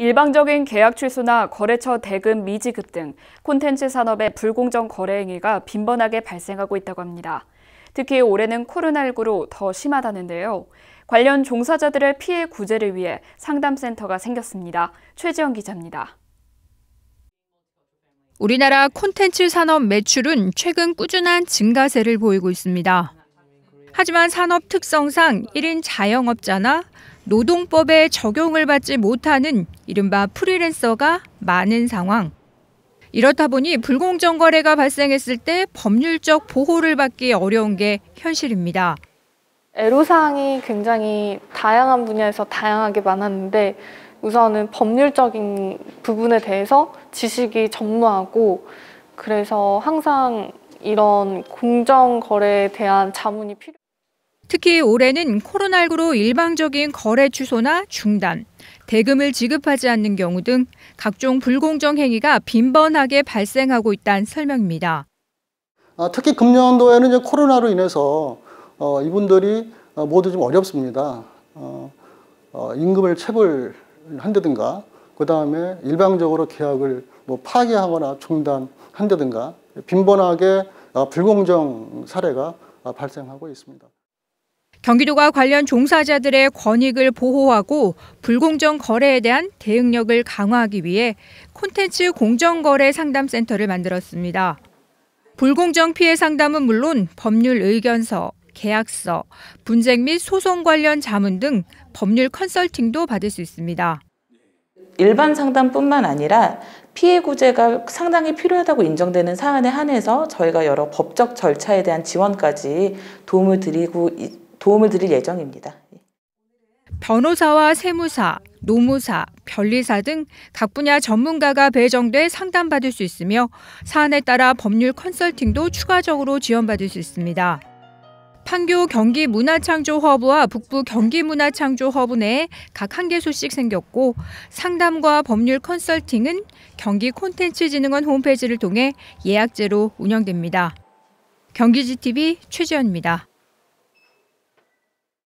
일방적인 계약 취소나 거래처 대금 미지급 등 콘텐츠 산업의 불공정 거래 행위가 빈번하게 발생하고 있다고 합니다. 특히 올해는 코로나19로 더 심하다는데요. 관련 종사자들의 피해 구제를 위해 상담센터가 생겼습니다. 최지영 기자입니다. 우리나라 콘텐츠 산업 매출은 최근 꾸준한 증가세를 보이고 있습니다. 하지만 산업 특성상 1인 자영업자나 노동법에 적용을 받지 못하는 이른바 프리랜서가 많은 상황. 이렇다 보니 불공정 거래가 발생했을 때 법률적 보호를 받기 어려운 게 현실입니다. 애로사항이 굉장히 다양한 분야에서 다양하게 많았는데 우선은 법률적인 부분에 대해서 지식이 전무하고 그래서 항상 이런 공정 거래에 대한 자문이 필요 특히 올해는 코로나19로 일방적인 거래 취소나 중단, 대금을 지급하지 않는 경우 등 각종 불공정 행위가 빈번하게 발생하고 있다는 설명입니다. 아, 특히 금년도에는 코로나로 인해서 어, 이분들이 어, 모두 좀 어렵습니다. 어, 임금을 체불한다든가 그다음에 일방적으로 계약을 뭐 파기하거나 중단한다든가 빈번하게 불공정 사례가 발생하고 있습니다. 경기도가 관련 종사자들의 권익을 보호하고 불공정 거래에 대한 대응력을 강화하기 위해 콘텐츠 공정거래 상담센터를 만들었습니다. 불공정 피해 상담은 물론 법률 의견서, 계약서, 분쟁 및 소송 관련 자문 등 법률 컨설팅도 받을 수 있습니다. 일반 상담뿐만 아니라 피해 구제가 상당히 필요하다고 인정되는 사안에 한해서 저희가 여러 법적 절차에 대한 지원까지 도움을 드리고 도움을 드릴 예정입니다. 변호사와 세무사, 노무사, 변리사 등 각 분야 전문가가 배정돼 상담받을 수 있으며 사안에 따라 법률 컨설팅도 추가적으로 지원받을 수 있습니다. 판교 경기문화창조허브와 북부 경기문화창조허브 내에 각 한 개소씩 생겼고 상담과 법률 컨설팅은 경기 콘텐츠진흥원 홈페이지를 통해 예약제로 운영됩니다. 경기지TV 최지현입니다